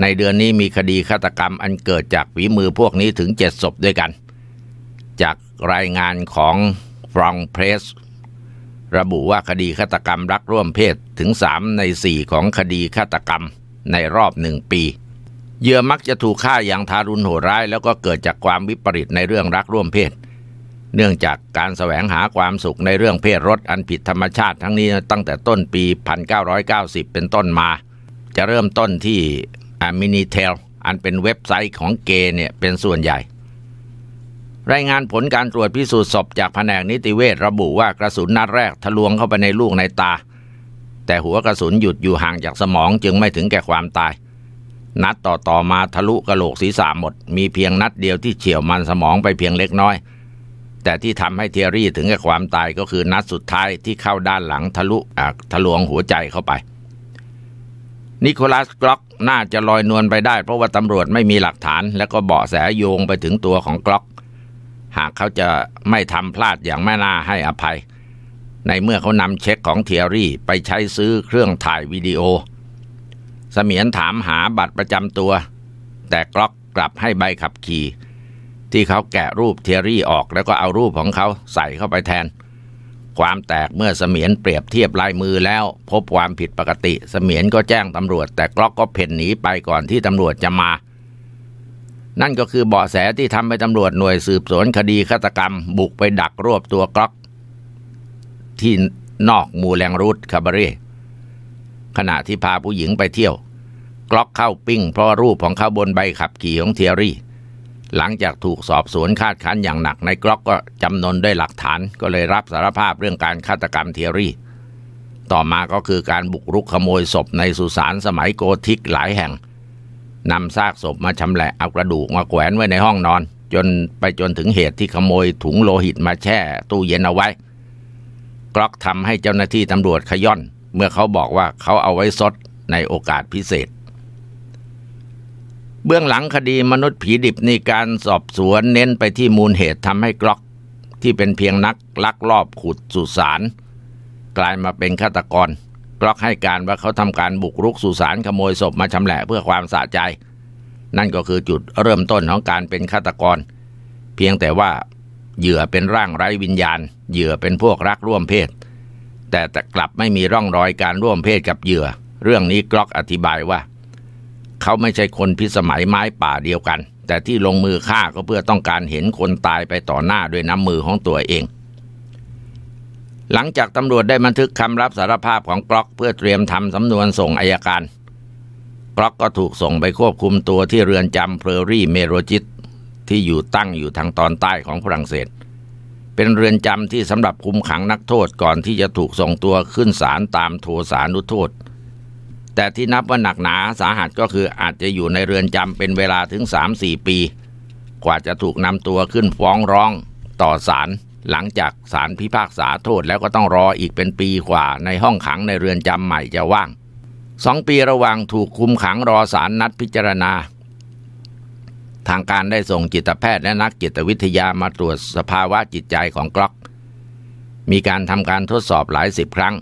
ในเดือนนี้มีคดีฆาตกรรมอันเกิดจากฝีมือพวกนี้ถึงเจ็ดศพด้วยกัน จากรายงานของฟรองเพรสระบุว่าคดีฆาตกรรมรักร่วมเพศถึงสามในสี่ของคดีฆาตกรรมในรอบหนึ่งปี เยื่อมักจะถูกฆ่าอย่างทารุณโหดร้ายแล้วก็เกิดจากความวิปริตในเรื่องรักร่วมเพศเนื่องจากการแสวงหาความสุขในเรื่องเพศรสอันผิดธรรมชาติทั้งนี้ตั้งแต่ต้นปี 1990 เป็นต้นมา จะเริ่มต้นที่มินิเทลอันเป็นเว็บไซต์ของเกเนี่ย เป็นส่วนใหญ่ รายงานผลการตรวจพิสูจน์ศพจากแผนกนิติเวชระบุว่ากระสุนนัดแรกทะลวงเข้าไปในลูกในตา แต่หัวกระสุนหยุดอยู่ห่างจากสมองจึงไม่ถึงแก่ความตาย นัดต่อต่อมาทะลุกระโหลกศีรษะหมดมีเพียงนัดเดียวที่เฉี่ยวมันสมองไปเพียงเล็กน้อยแต่ที่ทำให้เทียรี่ถึงกับความตายก็คือนัดสุดท้ายที่เข้าด้านหลังทะลุทะลวงหัวใจเข้าไปนิโคลัสกล็อกน่าจะลอยนวลไปได้เพราะว่าตำรวจไม่มีหลักฐานและก็เบาะแสโยงไปถึงตัวของกล็อกหากเขาจะไม่ทำพลาดอย่างไม่น่าให้อภัย ในเมื่อเขานำเช็คของเทียรี่ไปใช้ซื้อเครื่องถ่ายวิดีโอสมียนถามหาบัตรประจำตัว แต่กล็อกกลับให้ใบขับขี่ที่เขาแกะรูปเทียรี่ออกแล้วก็เอารูปของเขาใส่เข้าไปแทน ความแตกเมื่อเสมียนเปรียบเทียบลายมือแล้ว พบความผิดปกติเสมียนก็แจ้งตำรวจ แต่กล็อกก็เพ่นหนีไปก่อนที่ตำรวจจะมา นั่นก็คือเบาะแสที่ทำให้ตำรวจหน่วยสืบสวนคดีฆาตกรรม บุกไปดักรวบตัวกล็อกที่นอกมูแลงรูดคาบารีขณะที่พาผู้หญิงไปเที่ยว กล็อกเข้าปิ้งเพราะรูปของเขาบนใบขับขี่ของเทียรี่หลังจากถูกสอบสวนคาดคั้นอย่างหนักในกล็อกก็จำนนด้วยหลักฐานก็เลยรับสารภาพเรื่องการฆาตกรรมเทอรี่ต่อมาก็คือการบุกรุกขโมยศพในสุสานสมัยโกธิกหลายแห่งนำซากศพมาชำแหละเอากระดูกมาแขวนไว้ในห้องนอน จนไปจนถึงเหตุที่ขโมยถุงโลหิตมาแช่ตู้เย็นเอาไว้กล็อกทำให้เจ้าหน้าที่ตำรวจขย้อนเมื่อเขาบอกว่าเขาเอาไว้ซดในโอกาสพิเศษเบื้องหลังคดีมนุษย์ผีดิบในการสอบสวนเน้นไปที่มูลเหตุทำให้กล็อก ที่เป็นเพียงนักลักลอบขุดสุสานกลายมาเป็นฆาตกรกล็อกให้การว่าเขาทำการบุกรุกสุสานขโมยศพมาชำแหละเพื่อความสะใจ นั่นก็คือจุดเริ่มต้นของการเป็นฆาตกร เพียงแต่ว่าเหยื่อเป็นร่างไร้วิญญาณเหยื่อเป็นพวกรักร่วมเพศแต่แต่กลับไม่มีร่องรอยการร่วมเพศกับเหยื่อเรื่องนี้กล็อกอธิบายว่าเขาไม่ใช่คนพิสมัยไม้ป่าเดียวกัน แต่ที่ลงมือฆ่าก็เพื่อต้องการเห็นคนตายไปต่อหน้าด้วยน้ำมือของตัวเอง หลังจากตำรวจได้บันทึกคำรับสารภาพของกล็อกเพื่อเตรียมทำสำนวนส่งอายการ กล็อกก็ถูกส่งไปควบคุมตัวที่เรือนจำเพลรี่เมโรจิตที่อยู่ตั้งอยู่ทางตอนใต้ของฝรั่งเศส เป็นเรือนจำที่สำหรับคุมขังนักโทษก่อนที่จะถูกส่งตัวขึ้นศาลตามโทสานุโทษแต่ที่นับว่าหนักหนาสาหัสก็คืออาจจะอยู่ในเรือนจำเป็นเวลาถึง 3-4 ปี กว่าจะถูกนำตัวขึ้นฟ้องร้องต่อศาลหลังจากศาลพิพากษาโทษแล้วก็ต้องรออีกเป็นปีกว่าในห้องขังในเรือนจำใหม่จะว่างสองปีระหว่างถูกคุมขังรอศาลนัดพิจารณา ทางการได้ส่งจิตแพทย์และนักจิตวิทยามาตรวจสภาวะจิตใจของกล็อก มีการทำการทดสอบหลายสิบครั้ง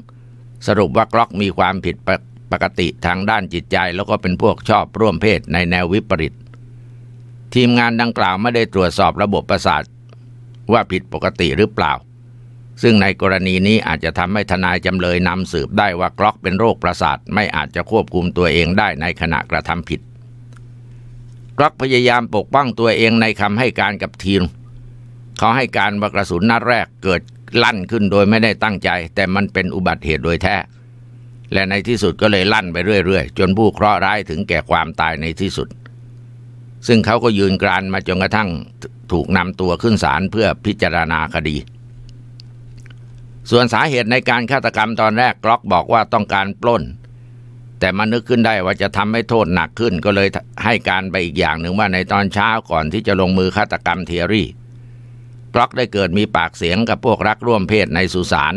สรุปว่ากล็อกมีความผิดปปกติทางด้านจิตใจแล้วก็เป็นพวกชอบร่วมเพศในแนววิปริตทีมงานดังกล่าวไม่ได้ตรวจสอบระบบประสาทว่าผิดปกติหรือเปล่า ซึ่งในกรณีนี้อาจจะทำให้ทนายจำเลยนำสืบได้ว่ากล็อกเป็นโรคประสาท ไม่อาจจะควบคุมตัวเองได้ในขณะกระทำผิดกล็อกพยายามปกป้องตัวเองในคำให้การกับทีมเขาให้การว่ากระสุนนัดแรกเกิดลั่นขึ้นโดยไม่ได้ตั้งใจ แต่มันเป็นอุบัติเหตุโดยแท้และในที่สุดก็เลยลั่นไปเรื่อยๆ จนผู้เคราะห์ร้ายถึงแก่ความตายในที่สุด ซึ่งเขาก็ยืนกรานมาจนกระทั่งถูกนำตัวขึ้นศาลเพื่อพิจารณาคดี ส่วนสาเหตุในการฆาตกรรมตอนแรกกล็อกบอกว่าต้องการปล้น แต่มานึกขึ้นได้ว่าจะทำให้โทษหนักขึ้นก็เลยให้การไปอีกอย่างหนึ่งว่าในตอนเช้าก่อนที่จะลงมือฆาตกรรมเทียรี่กล็อกได้เกิดมีปากเสียงกับพวกรักร่วมเพศในสุสาน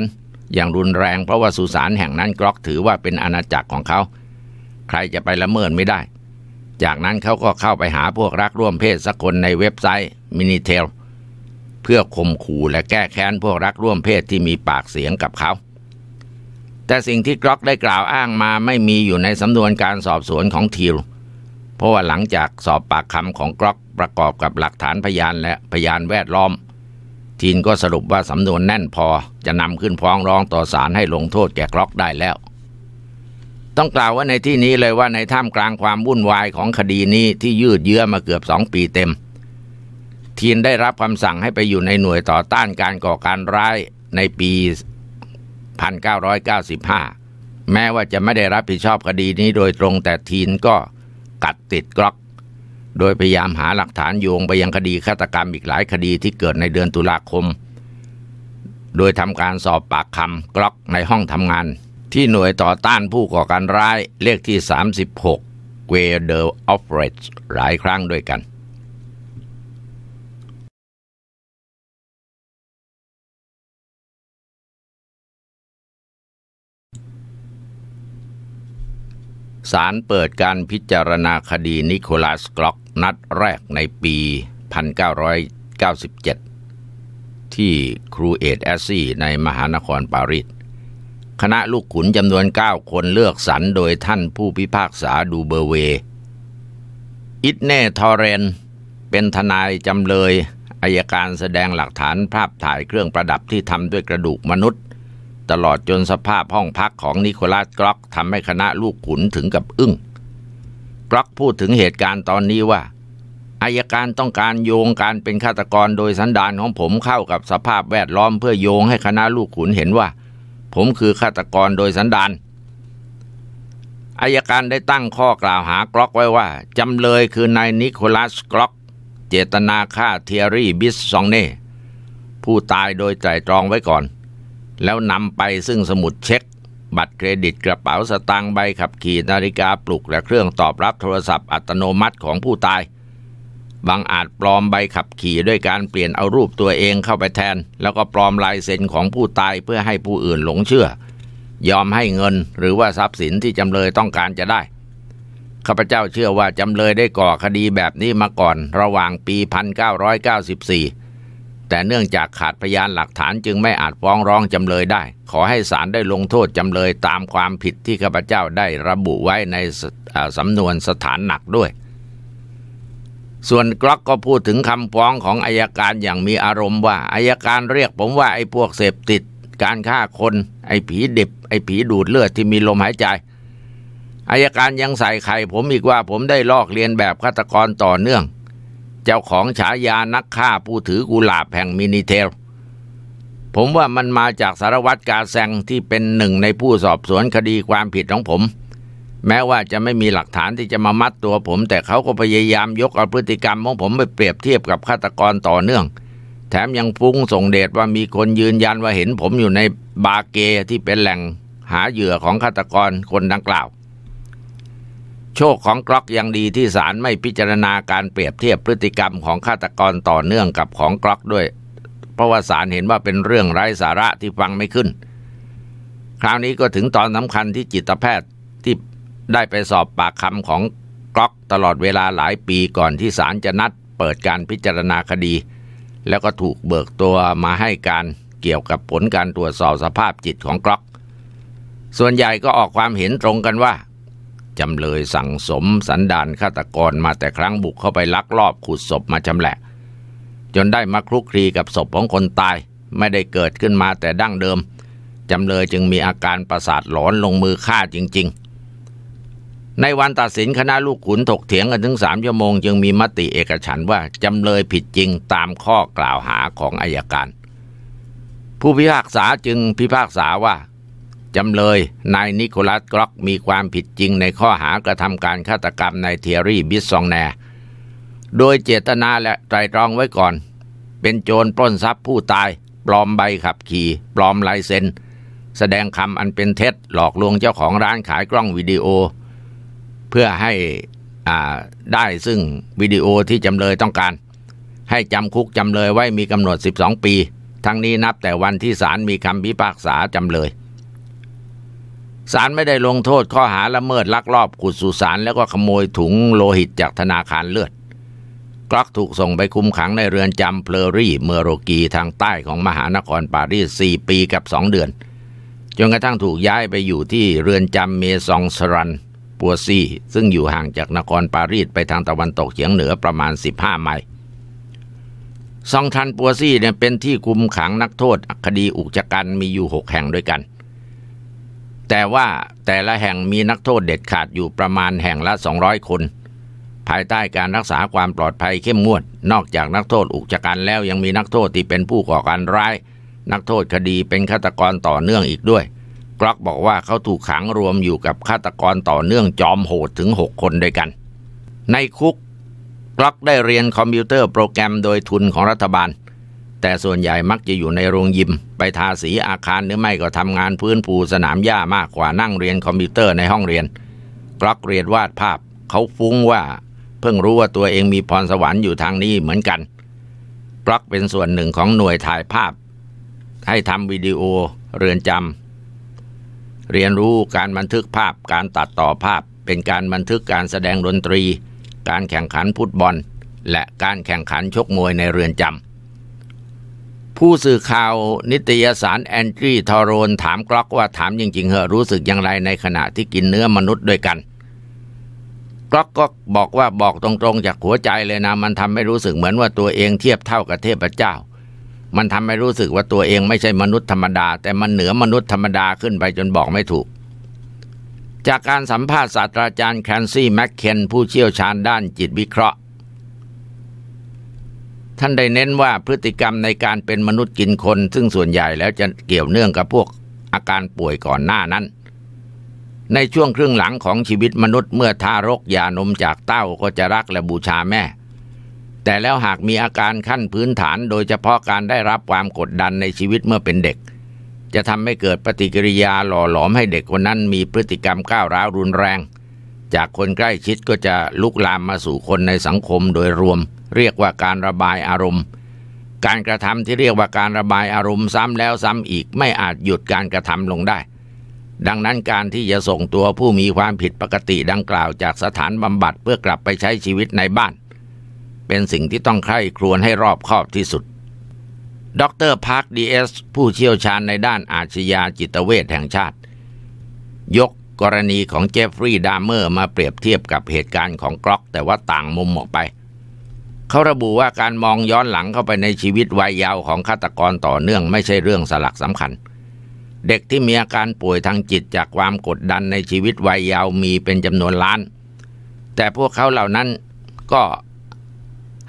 อย่างรุนแรงเพราะว่าสุสานแห่งนั้นกรอกถือว่าเป็นอาณาจักรของเขา ใครจะไปละเมิดไม่ได้ จากนั้นเขาก็เข้าไปหาพวกรักร่วมเพศสักคนในเว็บไซต์มินิเทลเพื่อข่มขู่และแก้แค้นพวกรักร่วมเพศที่มีปากเสียงกับเขา แต่สิ่งที่กรอกได้กล่าวอ้างมาไม่มีอยู่ในสำนวนการสอบสวนของทิลเพราะว่าหลังจากสอบปากคำของกรอกประกอบกับหลักฐานพยานและพยานแวดล้อมทีนก็สรุปว่าสำนวนแน่นพอจะนำขึ้นพ้องร้องต่อศาลให้ลงโทษแก่กล็อกได้แล้ว ต้องกล่าวว่าในที่นี้เลยว่าในท่ามกลางความวุ่นวายของคดีนี้ที่ยืดเยื้อมาเกือบสองปีเต็ม ทีนได้รับคำสั่งให้ไปอยู่ในหน่วยต่อต้านการก่อการร้ายในปี 1995 แม้ว่าจะไม่ได้รับผิดชอบคดีนี้ โดยตรงแต่ทีนก็กัดติดกล็อกโดยพยายามหาหลักฐานโยงไปยังคดีฆาตกรรมอีกหลายคดีที่เกิดในเดือนตุลาคม โดยทำการสอบปากคำกล็อกในห้องทำงาน ที่หน่วยต่อต้านผู้ก่อการร้ายเลขที่ 36 เวเดอร์ออฟเรจหลายครั้งด้วยกันศาลเปิดการพิจารณาคดีนิโคลัสกล็อกนัดแรกในปี 1997 ที่ครูเอตแอสซี่ในมหานครปารีส คณะลูกขุนจำนวน9คนเลือกสรรโดยท่านผู้พิพากษาดูเบอร์เว อิตเน่ทอเรน เป็นทนายจำเลยอายการแสดงหลักฐานภาพถ่ายเครื่องประดับที่ทำด้วยกระดูกมนุษย์ตลอดจนสภาพห้องพักของนิโคลัสกล็อกทำให้คณะลูกขุนถึงกับอึง้งกล็อกพูดถึงเหตุการณ์ตอนนี้ว่าอายการต้องการโยงการเป็นฆาตกรโดยสันดานของผมเข้ากับสภาพแวดล้อมเพื่อโยงให้คณะลูกขุนเห็นว่า ผมคือฆาตกรโดยสันดานอายการได้ตั้งข้อกล่าวหากล็อกไว้ว่าจำเลยคือนายนิโคลัสกล็อก เจตนาฆ่าเทียรี่บิสซองเน่ผู้ตายโดยใจตรองไว้ก่อนแล้วนำไปซึ่งสมุดเช็ค บัตรเครดิตกระเป๋าสตางค์ใบขับขี่นาฬิกาปลุก และเครื่องตอบรับโทรศัพท์อัตโนมัติของผู้ตาย บางอาจปลอมใบขับขี่ด้วยการเปลี่ยนเอารูปตัวเองเข้าไปแทน แล้วก็ปลอมลายเซ็นของผู้ตายเพื่อให้ผู้อื่นหลงเชื่อ ยอมให้เงินหรือว่าทรัพย์สินที่จำเลยต้องการจะได้ข้าพเจ้าเชื่อว่าจำเลยได้ก่อคดีแบบนี้มาก่อน ระหว่างปี 1994แต่เนื่องจากขาดพยานหลักฐานจึงไม่อาจฟ้องร้องจำเลยได้ ขอให้ศาลได้ลงโทษจำเลยตามความผิดที่ข้าพเจ้าได้ระบุไว้ในสำนวนสถานหนักด้วย ส่วนกล็อกก็พูดถึงคำฟ้องของอายการอย่างมีอารมณ์ว่าอายการเรียกผมว่าไอ้พวกเสพติด การฆ่าคนไอ้ผีดิบไอ้ผีดูดเลือดที่มีลมหายใจอายการยังใส่ไข่ผมอีกว่าผมได้ลอกเลียนแบบฆาตกรต่อเนื่องเจ้าของฉายานักฆ่าผู้ถือกุหลาบแห่งมินิเทล ผมว่ามันมาจากสารวัตรกาแซงที่เป็นหนึ่งในผู้สอบสวนคดีความผิดของผม แม้ว่าจะไม่มีหลักฐานที่จะมามัดตัวผม แต่เขาก็พยายามยกเอาพฤติกรรมของผมไปเปรียบเทียบกับฆาตกรต่อเนื่อง แถมยังฟุ้งส่งเดชว่ามีคนยืนยันว่าเห็นผมอยู่ในบาเกที่เป็นแหล่ง หาเหยื่อของฆาตกรคนดังกล่าวโชคของกล็อกยังดีที่ศาลไม่พิจารณาการเปรียบเทียบพฤติกรรมของฆาตกรต่อเนื่องกับของกล็อกด้วย เพราะว่าศาลเห็นว่าเป็นเรื่องไร้สาระที่ฟังไม่ขึ้น คราวนี้ก็ถึงตอนสำคัญที่จิตแพทย์ที่ได้ไปสอบปากคำของกล็อกตลอดเวลาหลายปีก่อนที่ศาลจะนัด เปิดการพิจารณาคดี แล้วก็ถูกเบิกตัวมาให้การเกี่ยวกับผลการตรวจสอบสภาพจิตของกล็อกส่วนใหญ่ก็ออกความเห็นตรงกันว่าจำเลยสั่งสมสันดานฆาตกรมาแต่ครั้งบุกเข้าไปลักลอบขุดศพมาชำแหละจนได้มาคลุกคลีกับศพของคนตาย ไม่ได้เกิดขึ้นมาแต่ดั้งเดิม จำเลยจึงมีอาการประสาทหลอนลงมือฆ่าจริงๆ ในวันตัดสินคณะลูกขุนถกเถียงกันถึงสามชั่วโมงจึงมีมติเอกฉันว่าจำเลยผิดจริงตามข้อกล่าวหาของอายการ ผู้พิพากษาจึงพิพากษาว่าจำเลยนายนิโคลัสกล็อกมีความผิดจริงในข้อหากระทำการฆาตกรรมนายเทียรี่บิสซองแนโดยเจตนาและไตรตรองไว้ก่อน เป็นโจรปล้นทรัพย์ผู้ตาย ปลอมใบขับขี่ ปลอมลายเซ็นแสดงคำอันเป็นเท็จหลอกลวงเจ้าของร้านขายกล้องวิดีโอเพื่อให้ได้ซึ่งวิดีโอที่จำเลยต้องการ ให้จำคุกจำเลยไว้มีกำหนด 12 ปี ทั้งนี้นับแต่วันที่ศาลมีคำพิพากษาจำเลยศาลไม่ได้ลงโทษข้อหาละเมิดลักลอบขุดสุสานแล้วก็ขโมยถุงโลหิตจากธนาคารเลือดกลักถูกส่งไปคุมขังในเรือนจำเพลรี่เมอโรกีทางใต้ของมหานครปารีสสี่ปีกับสองเดือน จนกระทั่งถูกย้ายไปอยู่ที่เรือนจำเมซองสรันปัวซีซึ่งอยู่ห่างจากนครปารีส ไปทางตะวันตกเฉียงเหนือประมาณ 15 ไมล์ซองทันปัวซีเนี่ยเป็นที่คุมขังนักโทษคดีอุกชะกันมีอยู่6แห่งด้วยกันแต่ว่าแต่ละแห่งมีนักโทษเด็ดขาดอยู่ประมาณแห่งละ 200 คน ภายใต้การรักษาความปลอดภัยเข้มงวด นอกจากนักโทษอุกจักรแล้วยังมีนักโทษที่เป็นผู้ก่อการร้าย นักโทษคดีเป็นฆาตกรต่อเนื่องอีกด้วยกล็อกบอกว่าเขาถูกขังรวมอยู่กับฆาตกรต่อเนื่องจอมโหดถึง6คนด้วยกัน ในคุกกล็อกได้เรียนคอมพิวเตอร์โปรแกรมโดยทุนของรัฐบาลแต่ส่วนใหญ่มักจะอยู่ในโรงยิม ไปทาสีอาคารหรือไม่ก็ทำงานพื้นปูสนามหญ้ามากกว่านั่งเรียนคอมพิวเตอร์ในห้องเรียนกรอกเรียนวาดภาพเขาฟุ้งว่า เพิ่งรู้ว่าตัวเองมีพรสวรรค์อยู่ทางนี้เหมือนกันกรอกเป็นส่วนหนึ่งของหน่วยถ่ายภาพ ให้ทำวิดีโอเรือนจำเรียนรู้การบันทึกภาพการตัดต่อภาพเป็นการบันทึกการแสดงดนตรี การแข่งขันฟุตบอล และการแข่งขันชกมวยในเรือนจำผู้สื่อข่าวนิตยสารแอนจี้ทอโรน ถามกล็อกว่าถามจริงๆเหอรู้สึกอย่างไรในขณะที่กินเนื้อมนุษย์ด้วยกันกล็อกก็บอกว่าบอกตรงๆ จากหัวใจเลยนะมันทำให้รู้สึกเหมือนว่าตัวเองเทียบเท่ากับเทพเจ้า มันทำให้รู้สึกว่าตัวเองไม่ใช่มนุษย์ธรรมดา แต่มันเหนือมนุษย์ธรรมดาขึ้นไปจนบอกไม่ถูก จากการสัมภาษณ์ศาสตราจารย์แคนซี่แมคเคนผู้เชี่ยวชาญด้านจิตวิเคราะห์ท่านได้เน้นว่าพฤติกรรมในการเป็นมนุษย์กินคน ซึ่งส่วนใหญ่แล้วจะเกี่ยวเนื่องกับพวกอาการป่วยก่อนหน้านั้น ในช่วงครึ่งหลังของชีวิตมนุษย์เมื่อทารกย่านมจากเต้าก็จะรักและบูชาแม่ แต่แล้วหากมีอาการขั้นพื้นฐานโดยเฉพาะการได้รับความกดดันในชีวิตเมื่อเป็นเด็ก จะทำให้เกิดปฏิกิริยาหล่อหลอมให้เด็กคนนั้น มีพฤติกรรมก้าวร้าวรุนแรง จากคนใกล้ชิดก็จะลุกลามมาสู่คนในสังคมโดยรวมเรียกว่าการระบายอารมณ์ การกระทำที่เรียกว่าการระบายอารมณ์ซ้ำแล้วซ้ำอีกไม่อาจหยุดการกระทำลงได้ ดังนั้นการที่จะส่งตัวผู้มีความผิดปกติดังกล่าวจากสถานบำบัดเพื่อกลับไปใช้ชีวิตในบ้าน เป็นสิ่งที่ต้องใคร่ครวญให้รอบคอบที่สุด ดรพาร์คดีเอสผู้เชี่ยวชาญในด้านอาชญาจิตเวชแห่งชาติ ยกกรณีของเจฟฟรีย์ดามเมอร์มาเปรียบเทียบกับเหตุการณ์ของกล็อกแต่ว่าต่างมุมออกไปเขาระบุว่าการมองย้อนหลังเข้าไปในชีวิตวัยยาวของฆาตกรต่อเนื่อง ไม่ใช่เรื่องสลักสำคัญ เด็กที่มีอาการป่วยทางจิตจากความกดดันในชีวิตวัยยาวมีเป็นจำนวนล้าน แต่พวกเขาเหล่านั้นก็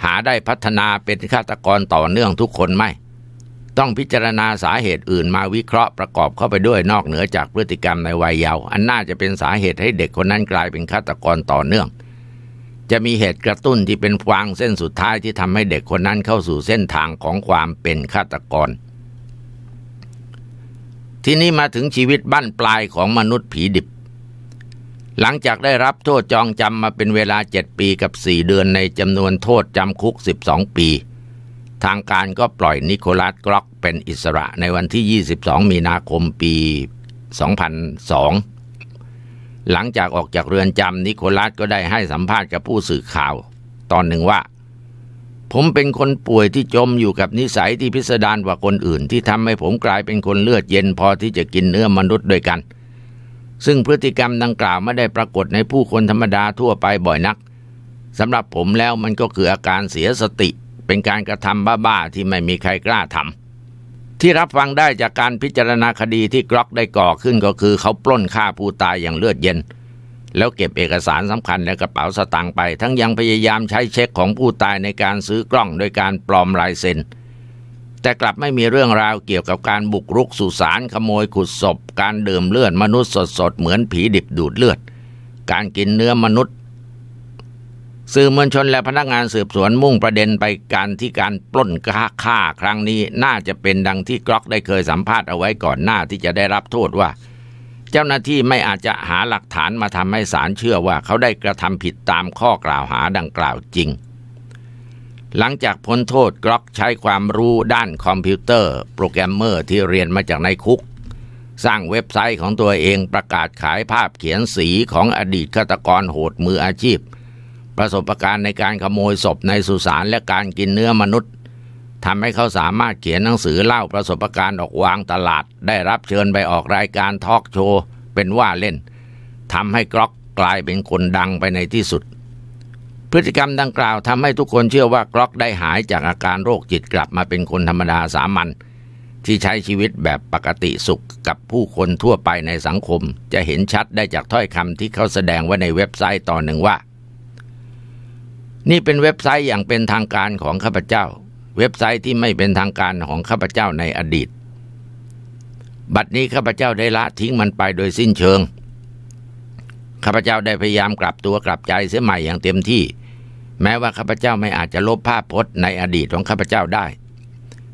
หาได้พัฒนาเป็นฆาตกรต่อเนื่องทุกคนไม่ต้องพิจารณาสาเหตุอื่น มาวิเคราะห์ประกอบเข้าไปด้วยนอกเหนือจากพฤติกรรมในวัยยาวอันน่าจะเป็นสาเหตุให้เด็กคนนั้นกลายเป็นฆาตกรต่อเนื่องจะมีเหตุกระตุ้นที่เป็นฟางเส้นสุดท้ายที่ทำให้เด็กคนนั้นเข้าสู่เส้นทางของความเป็นฆาตกร ที่นี่มาถึงชีวิตบั้นปลายของมนุษย์ผีดิบ หลังจากได้รับโทษจองจำมาเป็นเวลาเจ็ดปีกับสี่เดือนในจำนวนโทษจำคุกสิบสองปี ทางการก็ปล่อยนิโคลัสกล็อกเป็นอิสระในวันที่ 22 มีนาคมปี 2002หลังจากออกจากเรือนจำนิโคลัสก็ได้ให้สัมภาษณ์กับผู้สื่อข่าว ตอนหนึ่งว่า ผมเป็นคนป่วยที่จมอยู่กับนิสัยที่พิสดารกว่าคนอื่น ที่ทำให้ผมกลายเป็นคนเลือดเย็นพอที่จะกินเนื้อมนุษย์ด้วยกัน ซึ่งพฤติกรรมดังกล่าวไม่ได้ปรากฏในผู้คนธรรมดาทั่วไปบ่อยนักสำหรับผมแล้วมันก็คืออาการเสียสติ เป็นการกระทำบ้าๆที่ไม่มีใครกล้าทำที่รับฟังได้จากการพิจารณาคดีที่กล็อกได้ก่อขึ้นก็คือเขาปล้นฆ่าผู้ตายอย่างเลือดเย็น แล้วเก็บเอกสารสำคัญในกระเป๋าสตางค์ไป ทั้งยังพยายามใช้เช็คของผู้ตายในการซื้อกล้องโดยการปลอมลายเซ็น แต่กลับไม่มีเรื่องราวเกี่ยวกับการบุกรุกสุสานขโมยขุดศพการดื่มเลือดมนุษย์สดๆ เหมือนผีดิบดูดเลือด การกินเนื้อมนุษย์สื่อมวลชนและพนักงานสืบสวนมุ่งประเด็นไปการที่การปล้นค่าฆ่าครั้งนี้น่าจะเป็นดังที่กล็อกได้เคยสัมภาษณ์เอาไว้ก่อนหน้าที่จะได้รับโทษว่า เจ้าหน้าที่ไม่อาจจะหาหลักฐานมาทำให้ศาลเชื่อว่าเขาได้กระทำผิดตามข้อกล่าวหาดังกล่าวจริง หลังจากพ้นโทษกล็อกใช้ความรู้ด้านคอมพิวเตอร์ โปรแกรมเมอร์ที่เรียนมาจากในคุก สร้างเว็บไซต์ของตัวเองประกาศขายภาพเขียนสีของอดีตฆาตกรโหดมืออาชีพประสบการณ์ในการขโมยศพในสุสานและการกินเนื้อมนุษย์ทำให้เขาสามารถเขียนหนังสือเล่าประสบการณ์ออกวางตลาดได้รับเชิญไปออกรายการทอล์กโชว์เป็นว่าเล่นทำให้กล็อกกลายเป็นคนดังไปในที่สุด พฤติกรรมดังกล่าวทำให้ทุกคนเชื่อว่ากล็อกได้หายจากอาการโรคจิตกลับมาเป็นคนธรรมดาสามัญที่ใช้ชีวิตแบบปกติสุขกับผู้คนทั่วไปในสังคม จะเห็นชัดได้จากถ้อยคำที่เขาแสดงไว้ในเว็บไซต์ตอนหนึ่งว่านี่เป็นเว็บไซต์อย่างเป็นทางการของข้าพเจ้า เว็บไซต์ที่ไม่เป็นทางการของข้าพเจ้าในอดีต บัดนี้ข้าพเจ้าได้ละทิ้งมันไปโดยสิ้นเชิง ข้าพเจ้าได้พยายามกลับตัวกลับใจเสียใหม่อย่างเต็มที่ แม้ว่าข้าพเจ้าไม่อาจจะลบภาพพจน์ในอดีตของข้าพเจ้าได้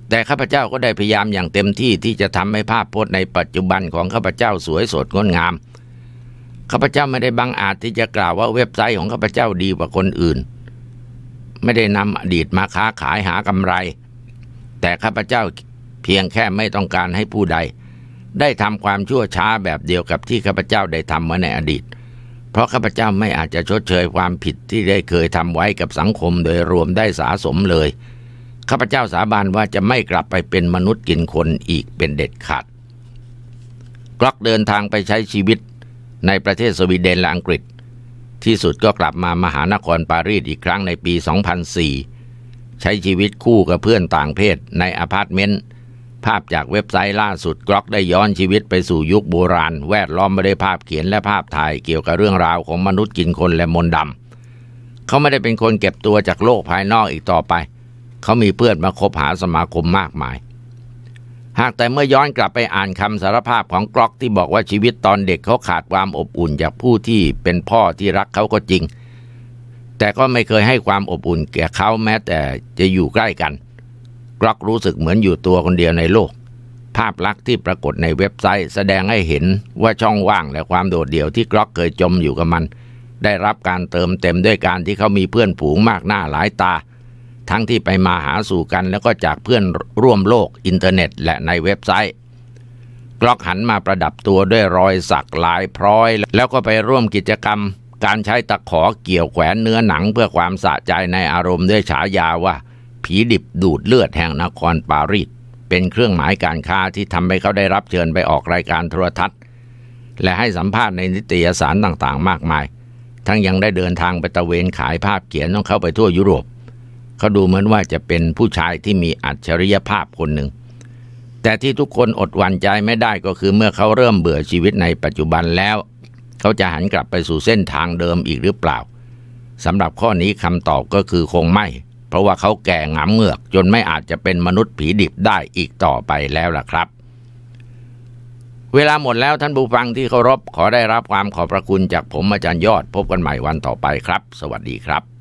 แต่ข้าพเจ้าก็ได้พยายามอย่างเต็มที่ที่จะทำให้ภาพพจน์ในปัจจุบันของข้าพเจ้าสวยสดงดงาม ข้าพเจ้าไม่ได้บังอาจที่จะกล่าวว่าเว็บไซต์ของข้าพเจ้าดีกว่าคนอื่นไม่ได้นำอดีตมาค้าขายหากำไร แต่ข้าพเจ้าเพียงแค่ไม่ต้องการให้ผู้ใด ได้ทำความชั่วช้าแบบเดียวกับที่ข้าพเจ้าได้ทำมาในอดีต เพราะข้าพเจ้าไม่อาจจะชดเชยความผิดที่ได้เคยทำไว้กับสังคมโดยรวมได้สาสมเลย ข้าพเจ้าสาบานว่าจะไม่กลับไปเป็นมนุษย์กินคนอีกเป็นเด็ดขาด กล็อกเดินทางไปใช้ชีวิตในประเทศสวีเดนและอังกฤษที่สุดก็กลับมามหานครปารีสอีกครั้งในปี 2004 ใช้ชีวิตคู่กับเพื่อนต่างเพศในอพาร์ตเมนต์ ภาพจากเว็บไซต์ล่าสุดกรอกได้ย้อนชีวิตไปสู่ยุคโบราณ แวดล้อมไม่ได้ภาพเขียนและภาพถ่ายเกี่ยวกับเรื่องราวของมนุษย์กินคนและมนดำ เขาไม่ได้เป็นคนเก็บตัวจากโลกภายนอกอีกต่อไป เขามีเพื่อนมาคบหาสมาคมมากมายหากแต่เมื่อย้อนกลับไปอ่านคำสารภาพของกล็อกที่บอกว่าชีวิตตอนเด็กเขาขาดความอบอุ่นจากผู้ที่เป็นพ่อที่รักเขาก็จริง แต่ก็ไม่เคยให้ความอบอุ่นแก่เขาแม้แต่จะอยู่ใกล้กันกล็อกรู้สึกเหมือนอยู่ตัวคนเดียวในโลก ภาพลักษณ์ที่ปรากฏในเว็บไซต์แสดงให้เห็นว่าช่องว่างและความโดดเดี่ยวที่กล็อกเคยจมอยู่กับมัน ได้รับการเติมเต็มด้วยการที่เขามีเพื่อนผูงมากหน้าหลายตาทั้งที่ไปมาหาสู่กันแล้วก็จากเพื่อนร่วมโลกอินเทอร์เน็ต และในเว็บไซต์ กล็อกหันมาประดับตัวด้วยรอยสักลายพร้อย แล้วก็ไปร่วมกิจกรรม การใช้ตะขอเกี่ยวแขวนเนื้อหนังเพื่อความสะใจในอารมณ์ด้วยฉายาว่า ผีดิบดูดเลือดแห่งนครปารีสเป็นเครื่องหมายการค้าที่ทำให้เขาได้รับเชิญไปออกรายการโทรทัศน์ และให้สัมภาษณ์ในนิตยสารต่าง ๆ มากมาย ทั้งยังได้เดินทางไปตะเวนขายภาพเขียนของเขาไปทั่วยุโรปเขาดูเหมือนว่าจะเป็นผู้ชายที่มีอัจฉริยภาพคนหนึ่ง แต่ที่ทุกคนอดหวั่นใจไม่ได้ก็คือเมื่อเขาเริ่มเบื่อชีวิตในปัจจุบันแล้ว เขาจะหันกลับไปสู่เส้นทางเดิมอีกหรือเปล่าสำหรับข้อนี้คำตอบก็คือคงไม่ เพราะว่าเขาแก่งามเงือกจนไม่อาจจะเป็นมนุษย์ผีดิบได้อีกต่อไปแล้วล่ะครับ เวลาหมดแล้วท่านผู้ฟังที่เคารพขอได้รับความขอบพระคุณจากผมอาจารย์ยอด พบกันใหม่วันต่อไปครับ สวัสดีครับ